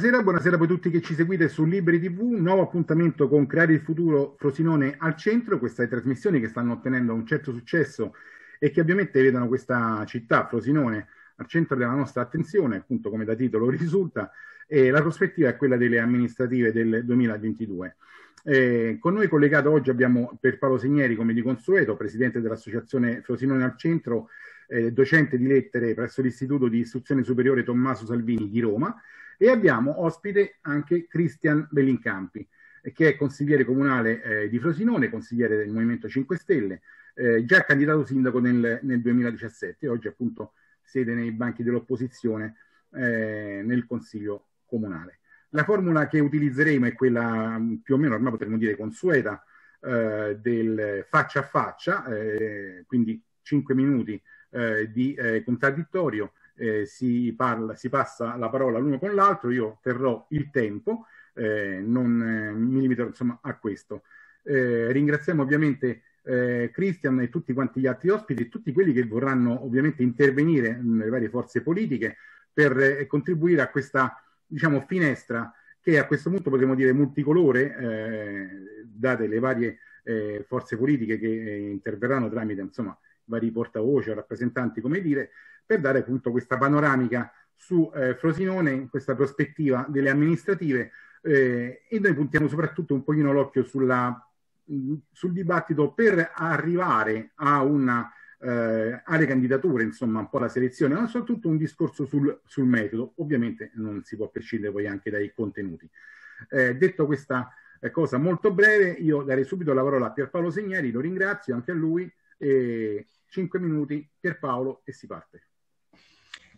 Buonasera, buonasera a voi tutti che ci seguite su Libri TV, nuovo appuntamento con Creare il futuro Frosinone al centro, queste trasmissioni che stanno ottenendo un certo successo e che ovviamente vedono questa città, Frosinone, al centro della nostra attenzione, appunto come da titolo risulta, e la prospettiva è quella delle amministrative del 2022. Eh, con noi collegato oggi abbiamo per Paolo Signeri, come di consueto, presidente dell'associazione Frosinone al centro, eh, docente di lettere presso l'Istituto di Istruzione Superiore Tommaso Salvini di Roma, e abbiamo ospite anche Cristian Bellincampi, che è consigliere comunale eh, di Frosinone, consigliere del Movimento 5 Stelle, eh, già candidato sindaco nel, nel 2017 oggi appunto siede nei banchi dell'opposizione eh, nel Consiglio Comunale. La formula che utilizzeremo è quella mm, più o meno ormai potremmo dire consueta eh, del faccia a faccia, eh, quindi 5 minuti eh, di eh, contraddittorio eh, si, parla, si passa la parola l'uno con l'altro, io terrò il tempo, eh, non eh, mi limiterò insomma a questo. Eh, ringraziamo ovviamente eh, Christian e tutti quanti gli altri ospiti e tutti quelli che vorranno ovviamente intervenire nelle varie forze politiche per eh, contribuire a questa diciamo, finestra che a questo punto potremmo dire multicolore, date le varie forze politiche che interverranno tramite insomma, vari portavoce o rappresentanti, come dire, per dare appunto questa panoramica su eh, Frosinone questa prospettiva delle amministrative eh, e noi puntiamo soprattutto un pochino l'occhio sul dibattito per arrivare a una eh, alle candidature, insomma, un po' la selezione, ma soprattutto un discorso sul, sul metodo. Ovviamente non si può prescindere poi anche dai contenuti. Eh, detto questa eh, cosa molto breve, io darei subito la parola a Pierpaolo Segneri, lo ringrazio anche a lui. E 5 minuti, Pierpaolo, e si parte.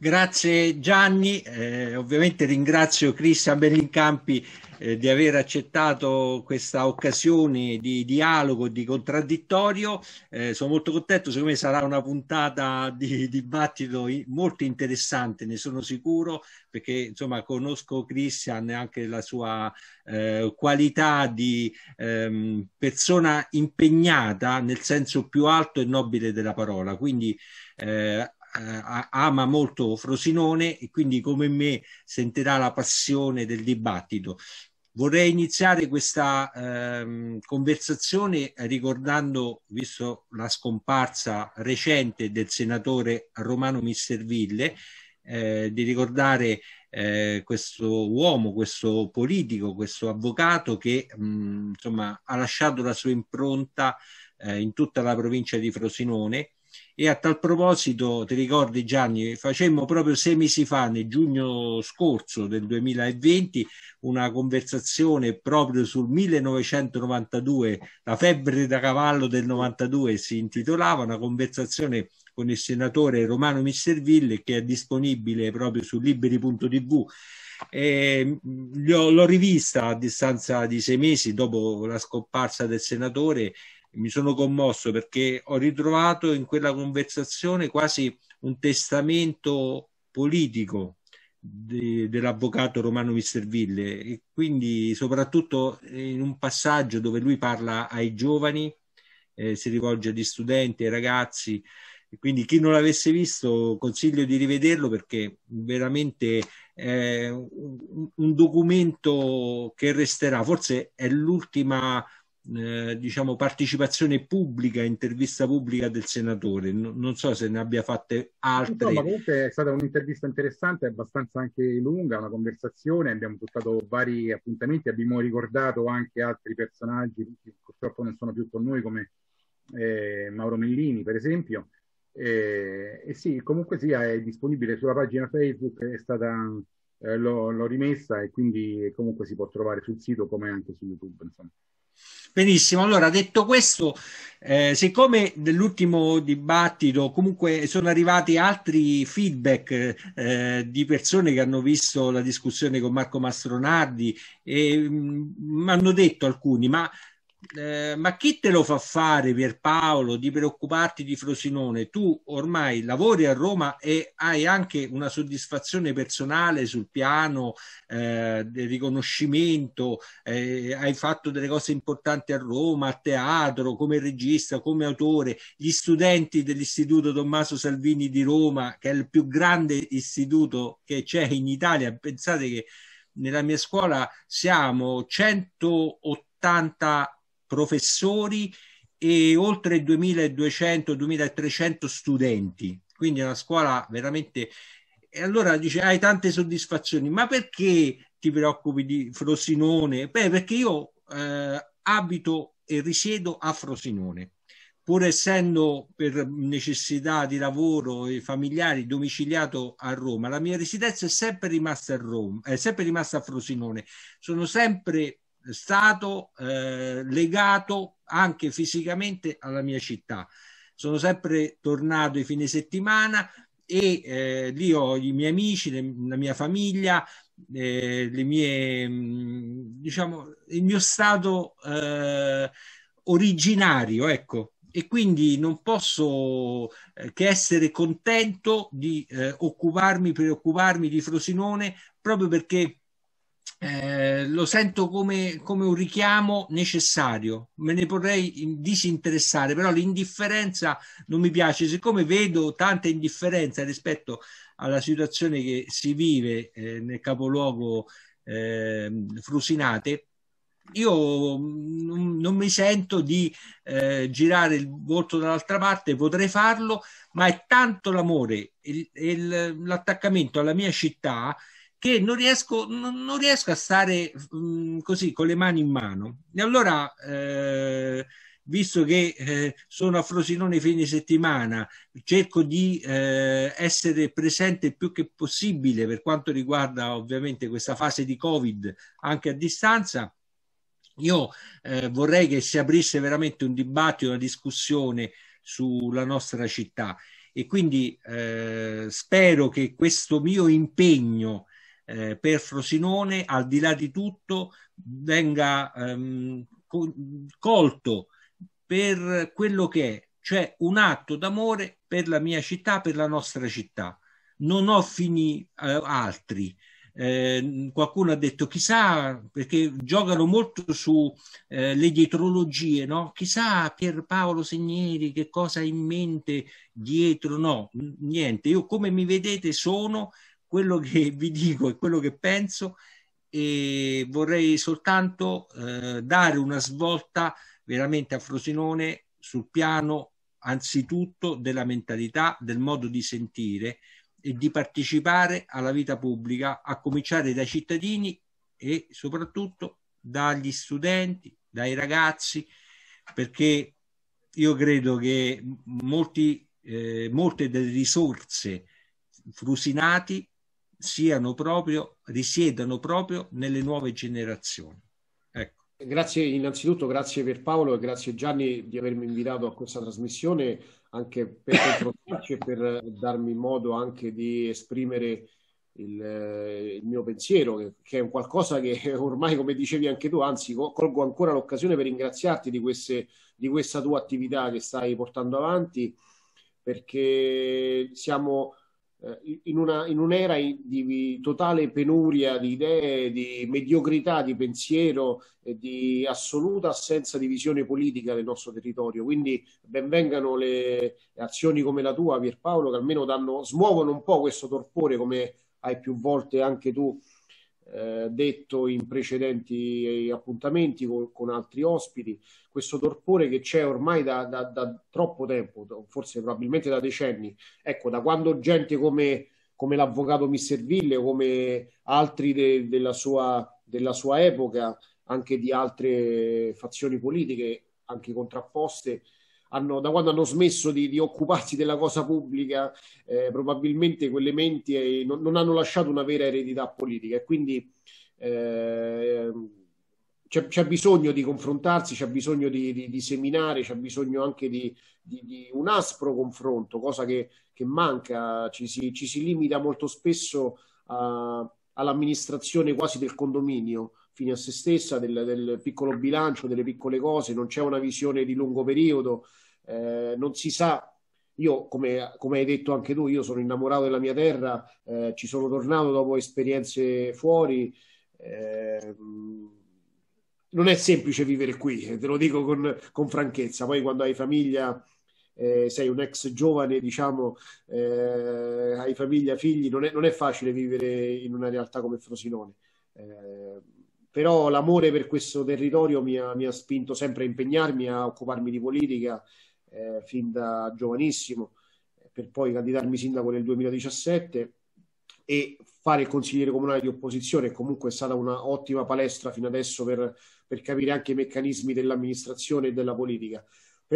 Grazie Gianni, eh, ovviamente ringrazio Cristian Bellincampi eh, di aver accettato questa occasione di dialogo, di contraddittorio. Eh, sono molto contento, secondo me sarà una puntata di dibattito molto interessante, ne sono sicuro, perché insomma conosco Cristian e anche la sua eh, qualità di ehm, persona impegnata nel senso più alto e nobile della parola. Quindi eh, eh, ama molto Frosinone e quindi come me sentirà la passione del dibattito. Vorrei iniziare questa ehm, conversazione ricordando, visto la scomparsa recente del senatore Romano Misterville, eh, di ricordare eh, questo uomo, questo politico, questo avvocato che mh, insomma, ha lasciato la sua impronta eh, in tutta la provincia di Frosinone e a tal proposito, ti ricordi Gianni, facemmo proprio sei mesi fa, nel giugno scorso del 2020, una conversazione proprio sul 1992, la febbre da cavallo del 92 si intitolava, una conversazione con il senatore Romano Misterville che è disponibile proprio su liberi.tv. Eh, mm, l'ho rivista a distanza di sei mesi dopo la scomparsa del senatore mi sono commosso perché ho ritrovato in quella conversazione quasi un testamento politico de, dell'avvocato Romano Misterville e quindi soprattutto in un passaggio dove lui parla ai giovani, eh, si rivolge agli studenti, ai ragazzi, quindi chi non l'avesse visto consiglio di rivederlo perché veramente è un documento che resterà, forse è l'ultima eh, diciamo partecipazione pubblica, intervista pubblica del senatore. N- non so se ne abbia fatte altre. Insomma, comunque è stata un'intervista interessante, abbastanza anche lunga, una conversazione, abbiamo portato vari appuntamenti, abbiamo ricordato anche altri personaggi che purtroppo non sono più con noi come eh, Mauro Mellini, per esempio. Eh, e sì, comunque sia, è disponibile sulla pagina Facebook, è stata eh, l'ho, l'ho rimessa e quindi comunque si può trovare sul sito come anche su YouTube. Insomma. Benissimo, allora detto questo, eh, siccome nell'ultimo dibattito comunque sono arrivati altri feedback eh, di persone che hanno visto la discussione con Marco Mastronardi e mm, mi hanno detto alcuni, ma eh, ma chi te lo fa fare Pierpaolo di preoccuparti di Frosinone? Tu ormai lavori a Roma e hai anche una soddisfazione personale sul piano eh, del riconoscimento, eh, hai fatto delle cose importanti a Roma, a teatro, come regista, come autore. Gli studenti dell'Istituto Tommaso Salvini di Roma, che è il più grande istituto che c'è in Italia, pensate che nella mia scuola siamo 180 professori e oltre 2200-2300 studenti, quindi una scuola veramente... E allora dice hai tante soddisfazioni, ma perché ti preoccupi di Frosinone? Beh, perché io eh, abito e risiedo a Frosinone, pur essendo per necessità di lavoro e familiari domiciliato a Roma, la mia residenza è sempre rimasta a Roma, è sempre rimasta a Frosinone. Sono sempre stato eh, legato anche fisicamente alla mia città. Sono sempre tornato i fine settimana e eh, lì ho i miei amici, le, la mia famiglia, eh, le mie, mm, diciamo, il mio stato eh, originario, ecco. E quindi non posso eh, che essere contento di eh, occuparmi, preoccuparmi di Frosinone proprio perché eh, lo sento come, come, un richiamo necessario, me ne potrei disinteressare, però l'indifferenza non mi piace, siccome vedo tanta indifferenza rispetto alla situazione che si vive eh, nel capoluogo eh, Frusinate, io mm, non mi sento di eh, girare il volto dall'altra parte, potrei farlo, ma è tanto l'amore e l'attaccamento alla mia città che non riesco, non, non riesco a stare mh, mm, così con le mani in mano. E allora, eh, visto che eh, sono a Frosinone fine settimana, cerco di eh, essere presente più che possibile per quanto riguarda ovviamente questa fase di Covid anche a distanza. Io eh, vorrei che si aprisse veramente un dibattito, una discussione sulla nostra città e quindi eh, spero che questo mio impegno eh, per Frosinone, al di là di tutto, venga ehm, colto per quello che è, cioè un atto d'amore per la mia città, per la nostra città. Non ho fini eh, altri. Eh, qualcuno ha detto chissà perché giocano molto sulle eh, dietrologie no? chissà Pier Paolo Segneri che cosa ha in mente dietro no niente io come mi vedete sono quello che vi dico e quello che penso e vorrei soltanto eh, dare una svolta veramente a Frosinone sul piano anzitutto della mentalità, del modo di sentire e di partecipare alla vita pubblica, a cominciare dai cittadini e soprattutto dagli studenti, dai ragazzi, perché io credo che molti, eh, molte delle risorse frusinati siano proprio, risiedano proprio nelle nuove generazioni. Ecco. Grazie innanzitutto, grazie per Paolo e grazie Gianni di avermi invitato a questa trasmissione anche per confrontarci e per darmi modo anche di esprimere il, il, mio pensiero, che, è un qualcosa che ormai, come dicevi anche tu, anzi, colgo ancora l'occasione per ringraziarti di, queste, di questa tua attività che stai portando avanti, perché siamo eh, in, una, in un'era di totale penuria di idee, di mediocrità di pensiero, di assoluta assenza di visione politica del nostro territorio. Quindi benvengano le azioni come la tua, Pierpaolo, che almeno danno, smuovono un po' questo torpore, come hai più volte anche tu eh, detto in precedenti eh, appuntamenti con, con, altri ospiti, questo torpore che c'è ormai da, da, da, troppo tempo, forse probabilmente da decenni, ecco, da quando gente come, come l'avvocato Misserville, come altri de, della, sua, della sua epoca, anche di altre fazioni politiche, anche contrapposte, hanno, da quando hanno smesso di, di occuparsi della cosa pubblica, eh, probabilmente quelle menti eh, non, non, hanno lasciato una vera eredità politica e quindi eh, c'è, c'è, bisogno di confrontarsi, c'è bisogno di, di, di seminare, c'è bisogno anche di, un aspro confronto, cosa che, che manca, ci si, ci si, limita molto spesso a, all'amministrazione quasi del condominio fine a se stessa, del, del, piccolo bilancio, delle piccole cose, non c'è una visione di lungo periodo, eh, non si sa. Io, come, come, hai detto anche tu, io sono innamorato della mia terra, eh, ci sono tornato dopo esperienze fuori. Eh, non è semplice vivere qui, eh, te lo dico con, con franchezza. Poi quando hai famiglia, eh, sei un ex giovane, diciamo, eh, hai famiglia, figli, non è, non è, facile vivere in una realtà come Frosinone. Eh, però l'amore per questo territorio mi ha, mi ha, spinto sempre a impegnarmi, a occuparmi di politica eh, fin da giovanissimo, eh, per poi candidarmi sindaco nel 2017 e fare il consigliere comunale di opposizione. Comunque è stata un'ottima palestra fino adesso per, per capire anche i meccanismi dell'amministrazione e della politica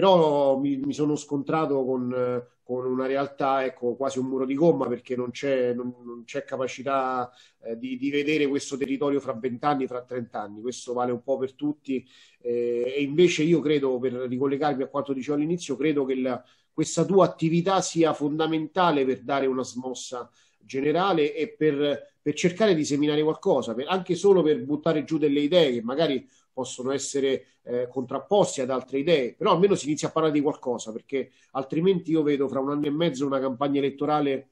però mi, mi sono scontrato con, con, una realtà, ecco, quasi un muro di gomma perché non c'è, non, non c'è capacità eh, di, di, vedere questo territorio fra vent'anni, fra trent'anni, questo vale un po' per tutti eh, e invece io credo, per ricollegarmi a quanto dicevo all'inizio, credo che la, questa tua attività sia fondamentale per dare una smossa generale e per, per cercare di seminare qualcosa, per, anche solo per buttare giù delle idee che magari possono essere eh, contrapposti ad altre idee, però almeno si inizia a parlare di qualcosa, perché altrimenti io vedo fra un anno e mezzo una campagna elettorale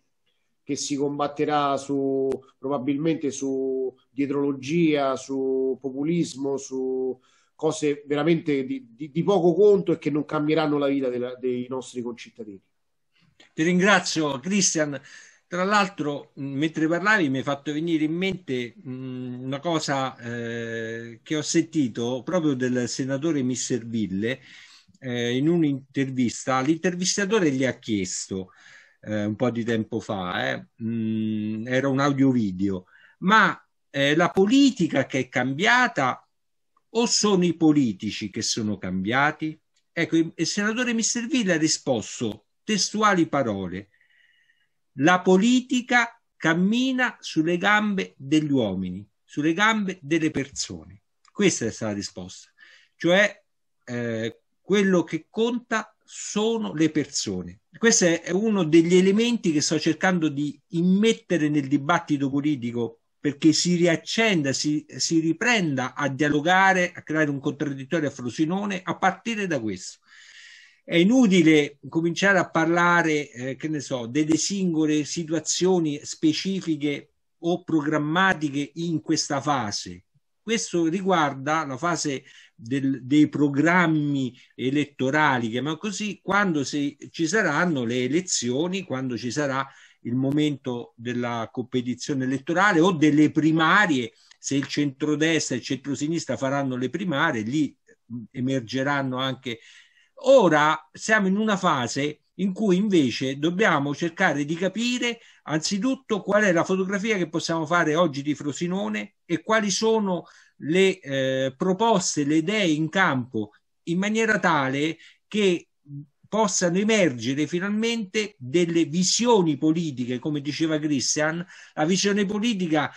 che si combatterà su, probabilmente su dietrologia, su populismo, su cose veramente di, di, di poco conto e che non cambieranno la vita della, dei nostri concittadini. Ti ringrazio Cristian. Tra l'altro, mentre parlavi mi hai fatto venire in mente mh, una cosa eh, che ho sentito proprio del senatore Misserville eh, in un'intervista. L'intervistatore gli ha chiesto eh, un po' di tempo fa, eh, mh, era un audio-video, ma eh, la politica che è cambiata o sono i politici che sono cambiati? Ecco, il senatore Misserville ha risposto testuali parole la politica cammina sulle gambe degli uomini, sulle gambe delle persone. Questa è stata la risposta. Cioè, eh, quello che conta sono le persone. Questo è uno degli elementi che sto cercando di immettere nel dibattito politico perché si riaccenda, si, si riprenda a dialogare, a creare un contraddittorio a Frosinone a partire da questo. È inutile cominciare a parlare, eh, che ne so, delle singole situazioni specifiche o programmatiche in questa fase. Questo riguarda la fase del, dei programmi elettorali, chiamiamo così, quando si, ci saranno le elezioni, quando ci sarà il momento della competizione elettorale o delle primarie, se il centrodestra e il centrosinistra faranno le primarie, lì mm, emergeranno anche Ora siamo in una fase in cui invece dobbiamo cercare di capire anzitutto qual è la fotografia che possiamo fare oggi di Frosinone e quali sono le eh, proposte, le idee in campo in maniera tale che possano emergere finalmente delle visioni politiche, come diceva Christian, la visione politica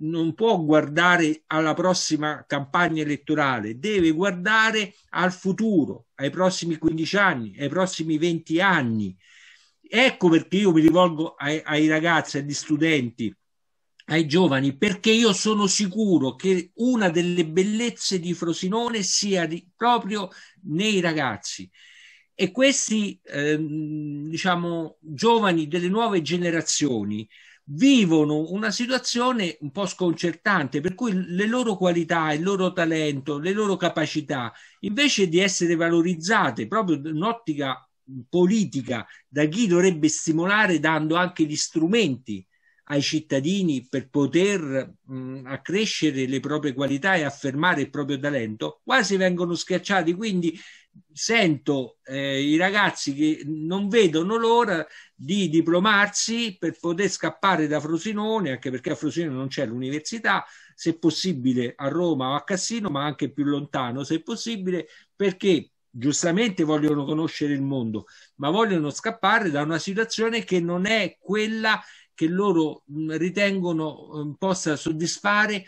non può guardare alla prossima campagna elettorale, deve guardare al futuro, ai prossimi 15 anni, ai prossimi 20 anni. Ecco perché io mi rivolgo ai, ai ragazzi, agli studenti, ai giovani, perché io sono sicuro che una delle bellezze di Frosinone sia di, proprio nei ragazzi. E questi, eh, diciamo, giovani delle nuove generazioni, vivono una situazione un po' sconcertante, per cui le loro qualità, il loro talento, le loro capacità, invece di essere valorizzate proprio in ottica politica da chi dovrebbe stimolare dando anche gli strumenti ai cittadini per poter mh, accrescere le proprie qualità e affermare il proprio talento, quasi vengono schiacciati. Quindi sento eh, i ragazzi che non vedono l'ora di diplomarsi per poter scappare da Frosinone, anche perché a Frosinone non c'è l'università, se possibile a Roma o a Cassino, ma anche più lontano se possibile, perché giustamente vogliono conoscere il mondo, ma vogliono scappare da una situazione che non è quella che che loro mm, ritengono mm, possa soddisfare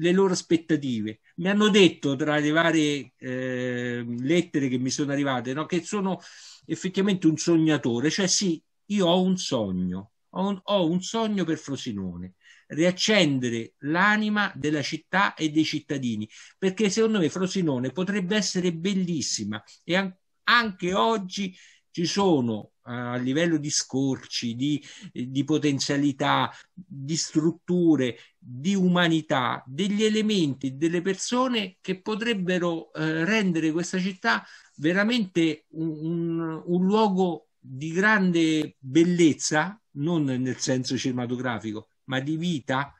le loro aspettative. Mi hanno detto tra le varie eh, lettere che mi sono arrivate no, che sono effettivamente un sognatore, cioè sì, io ho un sogno, ho un, ho un sogno per Frosinone, riaccendere l'anima della città e dei cittadini, perché secondo me Frosinone potrebbe essere bellissima e anche oggi ci sono eh, a livello di scorci, di, di potenzialità, di strutture, di umanità, degli elementi, delle persone che potrebbero eh, rendere questa città veramente un, un, un luogo di grande bellezza, non nel senso cinematografico, ma di vita,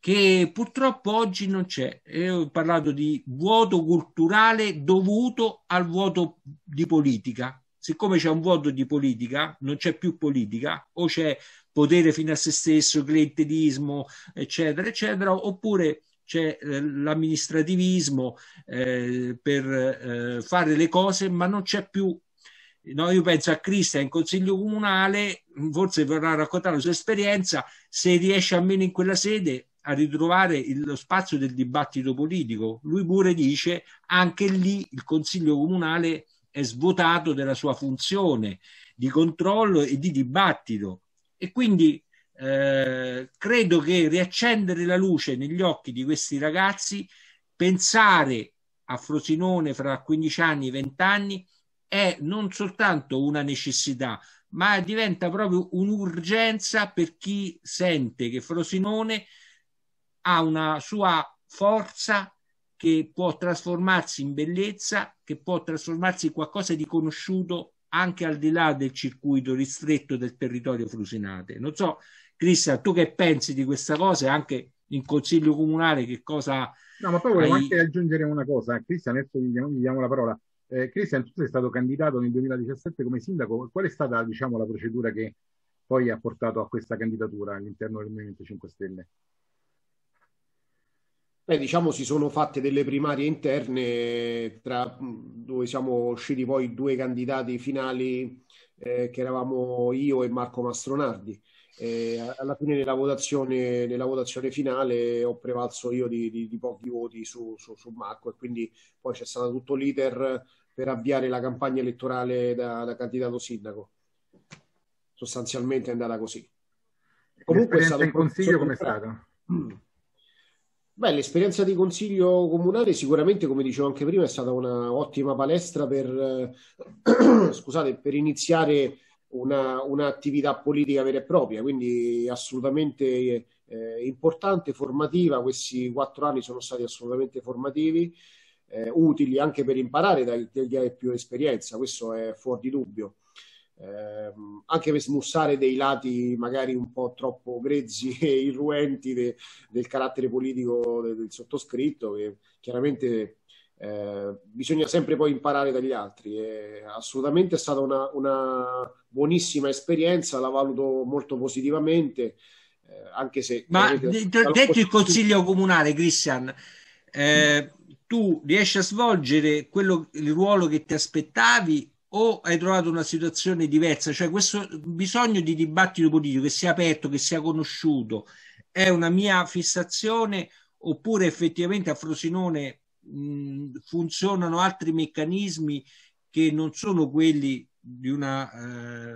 che purtroppo oggi non c'è. Io ho parlato di vuoto culturale dovuto al vuoto di politica, siccome c'è un vuoto di politica, non c'è più politica, o c'è potere fino a se stesso, clientelismo, eccetera, eccetera, oppure c'è eh, l'amministrativismo eh, per eh, fare le cose, ma non c'è più. No, io penso a Cristian in consiglio comunale, forse vorrà raccontare la sua esperienza, se riesce almeno in quella sede a ritrovare il, lo spazio del dibattito politico. Lui pure dice anche lì il consiglio comunale è svuotato della sua funzione di controllo e di dibattito. E quindi eh, credo che riaccendere la luce negli occhi di questi ragazzi, pensare a Frosinone fra 15 anni, e 20 anni, è non soltanto una necessità, ma diventa proprio un'urgenza per chi sente che Frosinone ha una sua forza che può trasformarsi in bellezza, che può trasformarsi in qualcosa di conosciuto anche al di là del circuito ristretto del territorio frusinate. Non so, Cristian, tu che pensi di questa cosa e anche in consiglio comunale che cosa... No, ma poi volevo hai... anche aggiungere una cosa. Cristian, adesso gli diamo, gli diamo la parola. Eh, Cristian, tu sei stato candidato nel 2017 come sindaco. Qual è stata, diciamo, la procedura che poi ha portato a questa candidatura all'interno del Movimento 5 Stelle? Beh, diciamo si sono fatte delle primarie interne tra, dove siamo usciti poi due candidati finali eh, che eravamo io e Marco Mastronardi. E alla fine nella votazione, nella votazione, finale ho prevalso io di, di, di pochi voti su, su, su, Marco e quindi poi c'è stato tutto l'iter per avviare la campagna elettorale da, da candidato sindaco. Sostanzialmente è andata così. Comunque è stato in consiglio come è stato? Mm. Beh, l'esperienza di consiglio comunale sicuramente, come dicevo anche prima, è stata un'ottima palestra per, eh, scusate, per iniziare un'attività politica vera e propria, quindi assolutamente eh, importante, formativa. Questi quattro anni sono stati assolutamente formativi, eh, utili anche per imparare da chi ha più esperienza, questo è fuori di dubbio. Ehm, anche per smussare dei lati magari un po' troppo grezzi e irruenti de, del carattere politico de, del sottoscritto, che chiaramente eh, bisogna sempre poi imparare dagli altri. E assolutamente è stata una, una, buonissima esperienza, la valuto molto positivamente. Eh, anche se ma detto posso... il consiglio comunale, Cristian, eh, tu riesci a svolgere quello, il ruolo che ti aspettavi o hai trovato una situazione diversa? Cioè questo bisogno di dibattito politico che sia aperto, che sia conosciuto, è una mia fissazione oppure effettivamente a Frosinone mh, funzionano altri meccanismi che non sono quelli di, una,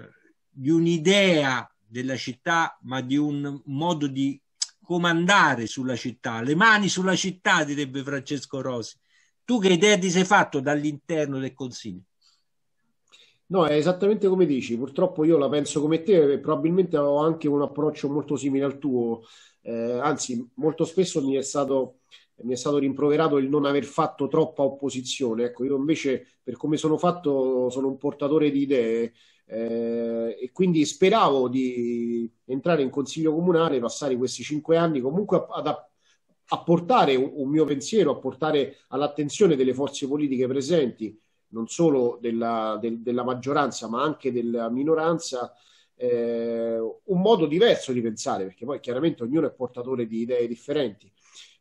eh, di un'idea della città, ma di un modo di comandare sulla città, le mani sulla città, direbbe Francesco Rosi. Tu che idea ti sei fatto dall'interno del Consiglio? No, è esattamente come dici, purtroppo io la penso come te, e probabilmente ho anche un approccio molto simile al tuo, eh, anzi molto spesso mi è, stato, mi è, stato, rimproverato il non aver fatto troppa opposizione, ecco io invece per come sono fatto sono un portatore di idee eh, e quindi speravo di entrare in consiglio comunale, passare questi cinque anni comunque ad app- a portare un, mio pensiero, a portare all'attenzione delle forze politiche presenti non solo della, del, della maggioranza ma anche della minoranza eh, un modo diverso di pensare, perché poi chiaramente ognuno è portatore di idee differenti.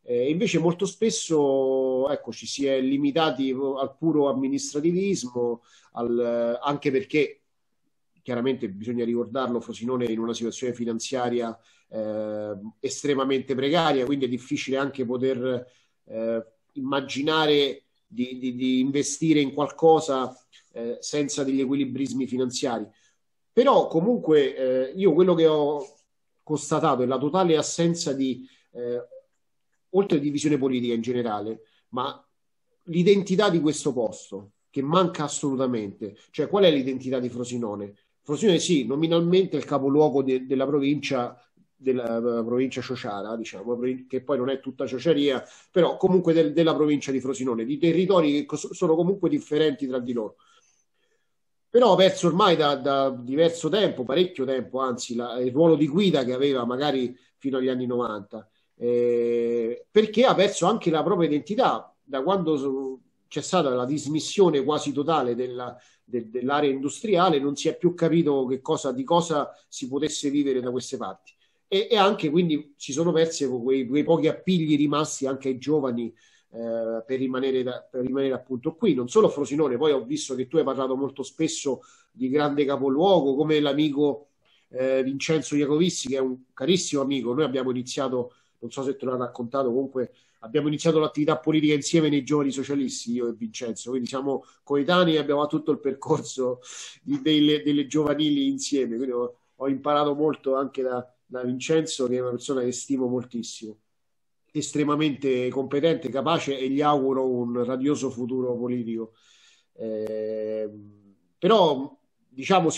Eh, invece molto spesso ecco, ci si è limitati al puro amministrativismo, al, anche perché chiaramente bisogna ricordarlo, Frosinone è in una situazione finanziaria eh, estremamente precaria, quindi è difficile anche poter eh, immaginare di, di, di investire in qualcosa eh, senza degli equilibrismi finanziari. Però comunque eh, io quello che ho constatato è la totale assenza di, eh, oltre di visione politica in generale, ma l'identità di questo posto che manca assolutamente. Cioè qual è l'identità di Frosinone? Frosinone sì, nominalmente è il capoluogo de- della provincia della eh, provincia Ciociara, diciamo, che poi non è tutta Ciociaria, però comunque del, della provincia di Frosinone, di territori che sono comunque differenti tra di loro. Però ho perso ormai da, da diverso tempo, parecchio tempo, anzi, la, il ruolo di guida che aveva magari fino agli anni 90, eh, perché ha perso anche la propria identità da quando c'è stata la dismissione quasi totale della, de, dell'area industriale, non si è più capito cosa, di cosa si potesse vivere da queste parti e, e anche quindi si sono persi quei, quei, pochi appigli rimasti anche ai giovani eh, per, rimanere da, per, rimanere appunto qui. Non solo Frosinone, poi ho visto che tu hai parlato molto spesso di grande capoluogo, come l'amico eh, Vincenzo Iacovissi, che è un carissimo amico. Noi abbiamo iniziato, non so se te l'ha raccontato, comunque abbiamo iniziato l'attività politica insieme nei giovani socialisti, io e Vincenzo, quindi siamo coetanei e abbiamo fatto tutto il percorso di, delle, delle, giovanili insieme, quindi ho, ho imparato molto anche da, da Vincenzo, che è una persona che stimo moltissimo, estremamente competente, capace e gli auguro un radioso futuro politico. Eh, però diciamo,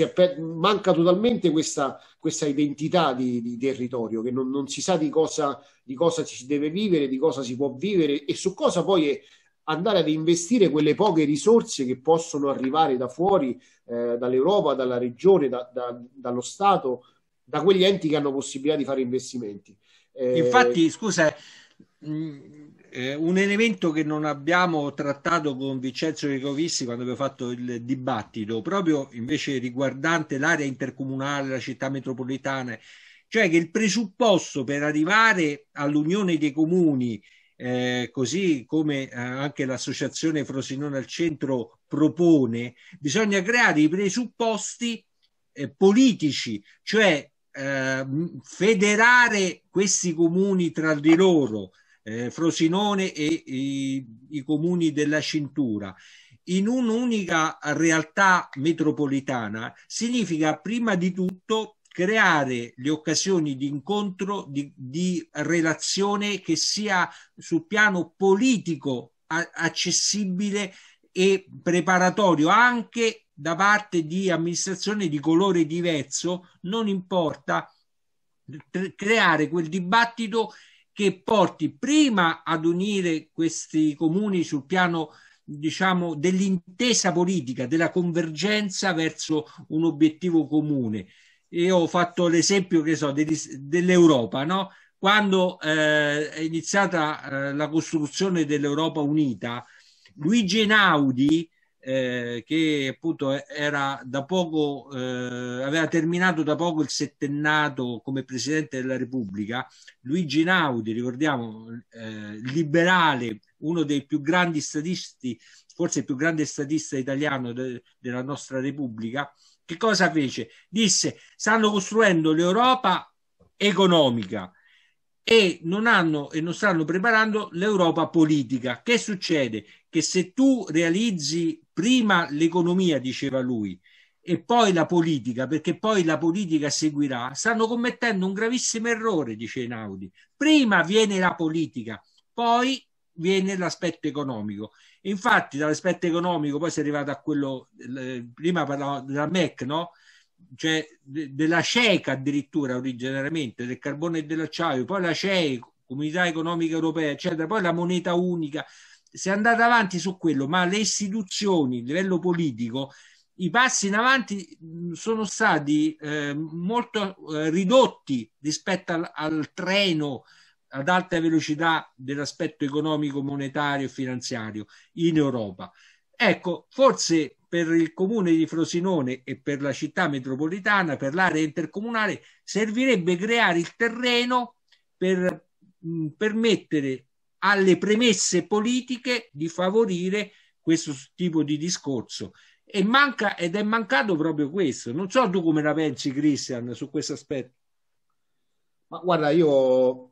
manca totalmente questa, questa identità di, di, territorio, che non, non si sa di cosa, di cosa, si deve vivere, di cosa si può vivere e su cosa poi è andare ad investire quelle poche risorse che possono arrivare da fuori, eh, dall'Europa, dalla regione, da, da, dallo Stato da quegli enti che hanno possibilità di fare investimenti. Eh... Infatti, scusa, mm, eh, un elemento che non abbiamo trattato con Vincenzo Ricovissi quando abbiamo fatto il dibattito, proprio invece riguardante l'area intercomunale, la città metropolitana, cioè che il presupposto per arrivare all'unione dei comuni, eh, così come eh, anche l'associazione Frosinone al centro propone, bisogna creare i presupposti eh, politici, cioè eh, federare questi comuni tra di loro, eh, Frosinone e i, i, comuni della cintura, in un'unica realtà metropolitana significa prima di tutto creare le occasioni di incontro, di, di relazione che sia sul piano politico accessibile e preparatorio anche da parte di amministrazioni di colore diverso, non importa creare quel dibattito che porti prima ad unire questi comuni sul piano diciamo dell'intesa politica, della convergenza verso un obiettivo comune. Io ho fatto l'esempio che so dell'Europa, no? Quando eh, è iniziata eh, la costruzione dell'Europa unita, Luigi Einaudi eh, che appunto era da poco, eh, aveva terminato da poco il settennato come Presidente della Repubblica, Luigi Naudi, ricordiamo, eh, liberale, uno dei più grandi statisti, forse il più grande statista italiano de- della nostra Repubblica, che cosa fece? Disse, stanno costruendo l'Europa economica e non hanno e non stanno preparando l'Europa politica. Che succede? Che se tu realizzi prima l'economia, diceva lui, e poi la politica, perché poi la politica seguirà, stanno commettendo un gravissimo errore, dice Einaudi. Prima viene la politica, poi viene l'aspetto economico. Infatti dall'aspetto economico poi si è arrivato a quello, eh, prima parlavo della MEC, no? Cioè de, della CECA addirittura originariamente, del carbone e dell'acciaio, poi la CEI, Comunità Economica Europea, eccetera, poi la moneta unica, si è andata avanti su quello, ma le istituzioni a livello politico, i passi in avanti sono stati eh, molto eh, ridotti rispetto al, al treno ad alta velocità dell'aspetto economico, monetario e finanziario in Europa. Ecco, forse per il comune di Frosinone e per la città metropolitana, per l'area intercomunale, servirebbe creare il terreno per permettere alle premesse politiche di favorire questo tipo di discorso. E manca, ed è mancato proprio questo. Non so tu come la pensi, Christian, su questo aspetto. Ma guarda, io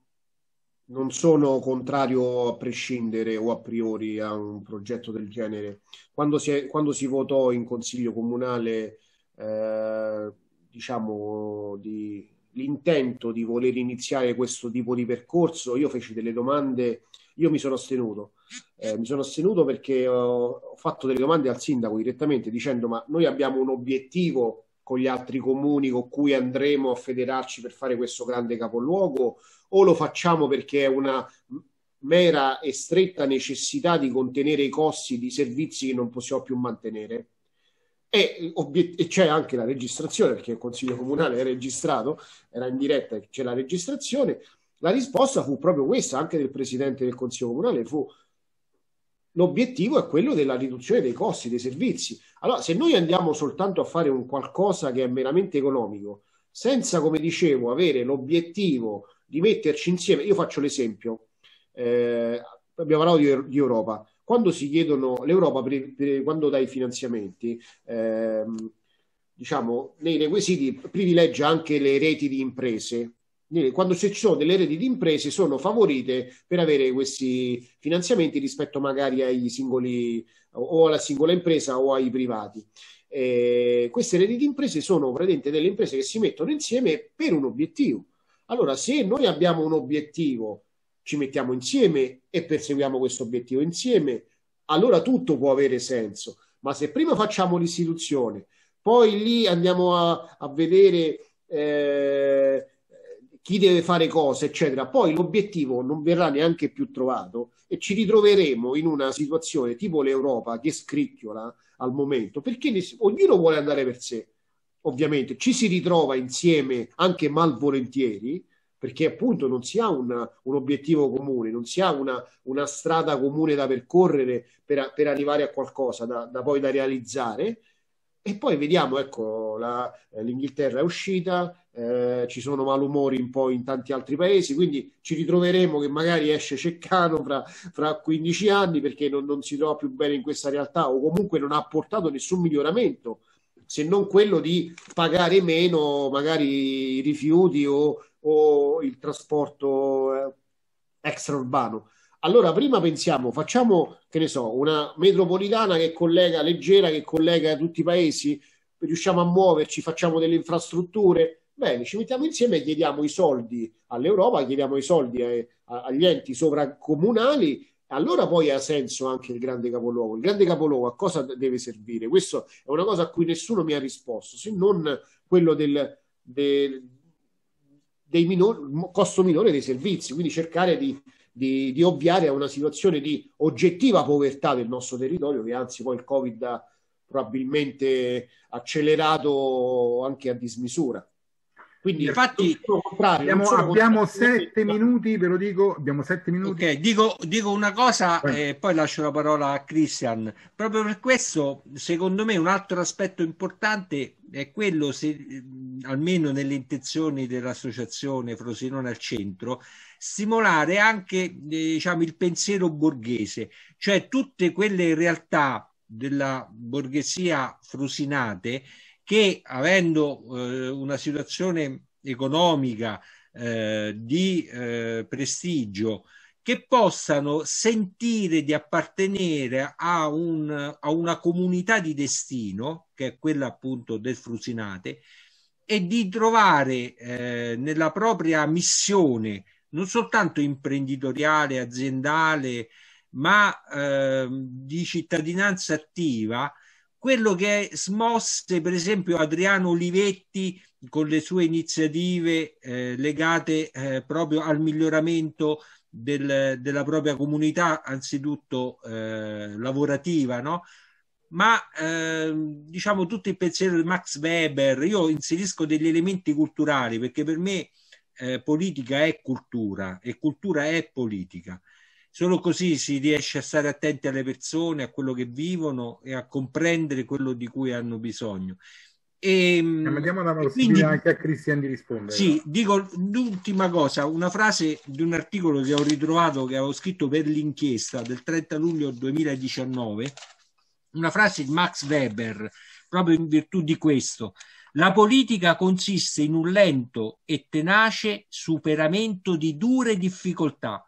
non sono contrario a prescindere o a priori a un progetto del genere. Quando si, è, quando si votò in consiglio comunale, eh, diciamo, di, l'intento di voler iniziare questo tipo di percorso, io feci delle domande io mi sono astenuto, eh, mi sono astenuto perché ho, ho fatto delle domande al sindaco direttamente dicendo ma noi abbiamo un obiettivo con gli altri comuni con cui andremo a federarci per fare questo grande capoluogo o lo facciamo perché è una mera e stretta necessità di contenere i costi di servizi che non possiamo più mantenere. E, e c'è anche la registrazione, perché il Consiglio Comunale è registrato, era in diretta, e c'è la registrazione, la risposta fu proprio questa, anche del presidente del Consiglio Comunale, fu l'obiettivo è quello della riduzione dei costi dei servizi. Allora, se noi andiamo soltanto a fare un qualcosa che è meramente economico, senza, come dicevo, avere l'obiettivo di metterci insieme, io faccio l'esempio, eh, abbiamo parlato di, di, Europa, quando si chiedono l'Europa, per, per, quando dà i finanziamenti, eh, diciamo, nei requisiti privilegia anche le reti di imprese, quando ci sono delle reti di imprese sono favorite per avere questi finanziamenti rispetto magari ai singoli o alla singola impresa o ai privati. Eh, queste reti di imprese sono praticamente delle imprese che si mettono insieme per un obiettivo. Allora, se noi abbiamo un obiettivo, ci mettiamo insieme e perseguiamo questo obiettivo insieme, allora tutto può avere senso. Ma se prima facciamo l'istituzione, poi lì andiamo a, a vedere eh, chi deve fare cosa, eccetera. Poi l'obiettivo non verrà neanche più trovato e ci ritroveremo in una situazione tipo l'Europa che scricchiola al momento, perché ognuno vuole andare per sé, ovviamente. Ci si ritrova insieme anche malvolentieri, perché appunto non si ha una, un obiettivo comune, non si ha una, una strada comune da percorrere per, per arrivare a qualcosa da, da poi da realizzare. E poi vediamo, ecco, la, l'Inghilterra è uscita, eh, ci sono malumori un po' in tanti altri paesi, quindi ci ritroveremo che magari esce Ceccano fra, fra 15 anni perché non, non si trova più bene in questa realtà o comunque non ha portato nessun miglioramento se non quello di pagare meno magari i rifiuti o, o il trasporto eh, extraurbano. Allora, prima pensiamo, facciamo, che ne so, una metropolitana che collega leggera, che collega tutti i paesi, riusciamo a muoverci, facciamo delle infrastrutture, Bene, ci mettiamo insieme e chiediamo i soldi all'Europa, chiediamo i soldi eh, ai, agli enti sovracomunali allora poi ha senso anche il grande capoluogo. Il grande capoluogo a cosa deve servire? Questa è una cosa a cui nessuno mi ha risposto, se non quello del, del minor, costo minore dei servizi, quindi cercare di, di, di, ovviare a una situazione di oggettiva povertà del nostro territorio, che anzi poi il Covid ha probabilmente accelerato anche a dismisura. Quindi, infatti, abbiamo, abbiamo sette minuti, ve lo dico, abbiamo sette minuti. Okay, dico, dico, una cosa eh. poi lascio la parola a Christian. Proprio per questo, secondo me, un altro aspetto importante è quello, se, almeno nelle intenzioni dell'associazione Frosinone al Centro, stimolare anche eh, diciamo, il pensiero borghese, cioè tutte quelle realtà della borghesia frusinate che avendo eh, una situazione economica eh, di eh, prestigio che possano sentire di appartenere a, un, a una comunità di destino, che è quella appunto del Frusinate, e di trovare eh, nella propria missione, non soltanto imprenditoriale, aziendale, ma eh, di cittadinanza attiva, quello che smosse per esempio Adriano Olivetti con le sue iniziative eh, legate eh, proprio al miglioramento del, della propria comunità, anzitutto eh, lavorativa, no? ma ehm, diciamo tutto il pensiero di Max Weber, io inserisco degli elementi culturali perché per me eh, politica è cultura e cultura è politica. Solo così si riesce a stare attenti alle persone, a quello che vivono e a comprendere quello di cui hanno bisogno. E, ehm, eh, Ma diamo la possibilità quindi, anche a Cristian di rispondere. Sì, dico l'ultima cosa, una frase di un articolo che ho ritrovato, che avevo scritto per l'inchiesta del 30 luglio 2019, una frase di Max Weber, proprio in virtù di questo. La politica consiste in un lento e tenace superamento di dure difficoltà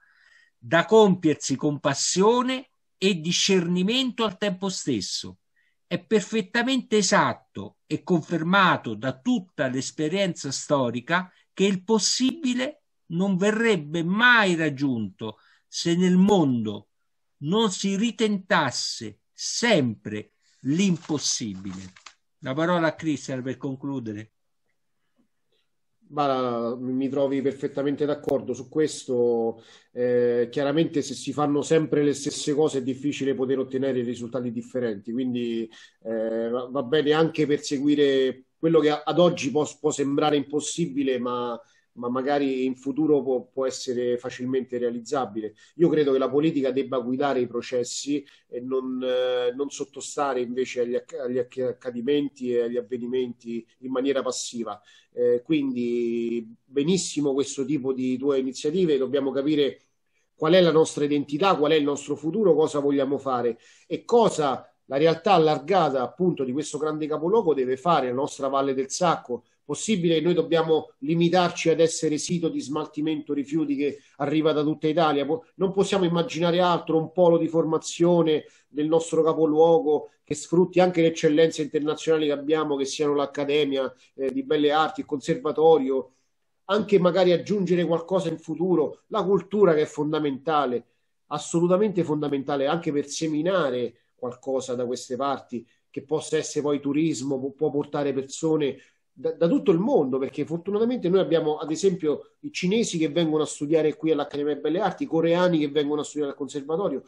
da compiersi con passione e discernimento al tempo stesso. È perfettamente esatto e confermato da tutta l'esperienza storica che il possibile non verrebbe mai raggiunto se nel mondo non si ritentasse sempre l'impossibile. La parola a Cristian per concludere. Bah, mi trovi perfettamente d'accordo su questo. Eh, chiaramente se si fanno sempre le stesse cose è difficile poter ottenere risultati differenti, quindi eh, va bene anche perseguire quello che ad oggi può, può sembrare impossibile, ma ma magari in futuro può, può, essere facilmente realizzabile. Io credo che la politica debba guidare i processi e non, eh, non sottostare invece agli, agli, accadimenti e agli avvenimenti in maniera passiva. Eh, quindi benissimo questo tipo di tue iniziative, dobbiamo capire qual è la nostra identità, qual è il nostro futuro, cosa vogliamo fare e cosa la realtà allargata appunto di questo grande capoluogo deve fare la nostra Valle del Sacco possibile che noi dobbiamo limitarci ad essere sito di smaltimento rifiuti che arriva da tutta Italia? Non possiamo immaginare altro, un polo di formazione del nostro capoluogo che sfrutti anche le eccellenze internazionali che abbiamo, che siano l'Accademia eh, di Belle Arti, il Conservatorio, anche magari aggiungere qualcosa in futuro, la cultura che è fondamentale, assolutamente fondamentale anche per seminare qualcosa da queste parti che possa essere poi turismo, può portare persone da, da, tutto il mondo, perché fortunatamente noi abbiamo ad esempio i cinesi che vengono a studiare qui all'Accademia delle Belle Arti, i coreani che vengono a studiare al conservatorio.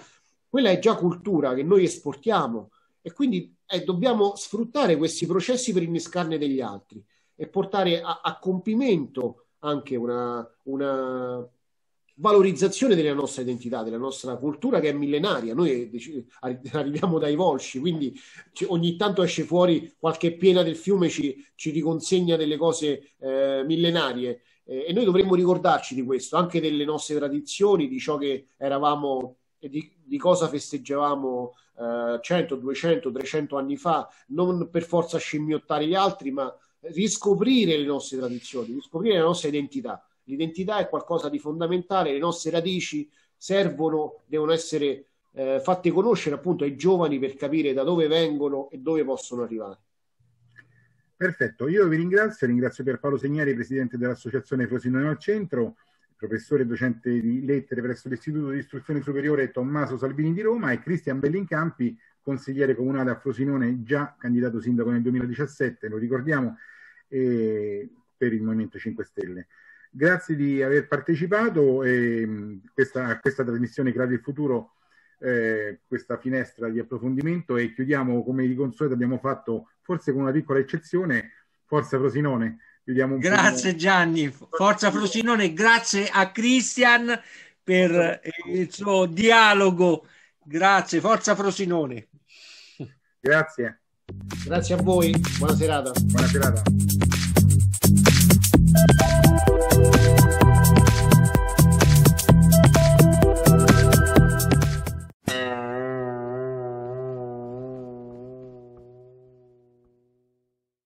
Quella è già cultura che noi esportiamo e quindi eh, dobbiamo sfruttare questi processi per innescarne degli altri e portare a, a compimento anche una, una, valorizzazione della nostra identità, della nostra cultura che è millenaria. Noi eh, arriviamo dai Volsci, quindi ogni tanto esce fuori qualche piena del fiume ci, ci riconsegna delle cose eh, millenarie eh, e noi dovremmo ricordarci di questo, anche delle nostre tradizioni, di ciò che eravamo e di, di cosa festeggiavamo eh, 100, 200, 300 anni fa, non per forza scimmiottare gli altri, ma riscoprire le nostre tradizioni, riscoprire la nostra identità L'identità è qualcosa di fondamentale, le nostre radici servono, devono essere eh, fatte conoscere appunto ai giovani per capire da dove vengono e dove possono arrivare. Perfetto, io vi ringrazio, ringrazio Pierpaolo Segnari, presidente dell'Associazione Frosinone al Centro, professore e docente di lettere presso l'Istituto di Istruzione Superiore Tommaso Salvini di Roma e Cristian Bellincampi, consigliere comunale a Frosinone, già candidato sindaco nel 2017, lo ricordiamo, eh, per il Movimento 5 Stelle. Grazie di aver partecipato e, mm, questa, a questa trasmissione Creare il Futuro, eh, questa finestra di approfondimento e chiudiamo come di consueto abbiamo fatto forse con una piccola eccezione, Forza Frosinone. grazie po'... Gianni, Forza Frosinone, grazie a Cristian per il suo dialogo. Grazie, Forza Frosinone. Grazie. Grazie a voi, buona serata. Buona serata.